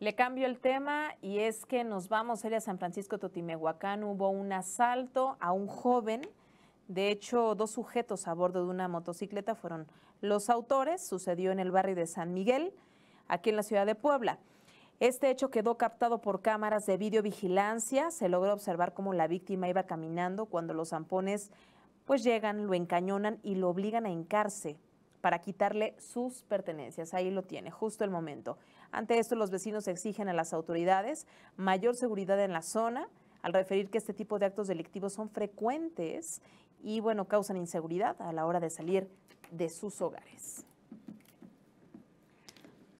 Le cambio el tema y es que nos vamos a San Francisco Totimehuacán. Hubo un asalto a un joven. De hecho, dos sujetos a bordo de una motocicleta fueron los autores. Sucedió en el barrio de San Miguel, aquí en la ciudad de Puebla. Este hecho quedó captado por cámaras de videovigilancia. Se logró observar cómo la víctima iba caminando cuando los zampones pues llegan, lo encañonan y lo obligan a hincarse para quitarle sus pertenencias. Ahí lo tiene, justo el momento. Ante esto, los vecinos exigen a las autoridades mayor seguridad en la zona al referir que este tipo de actos delictivos son frecuentes y, bueno, causan inseguridad a la hora de salir de sus hogares.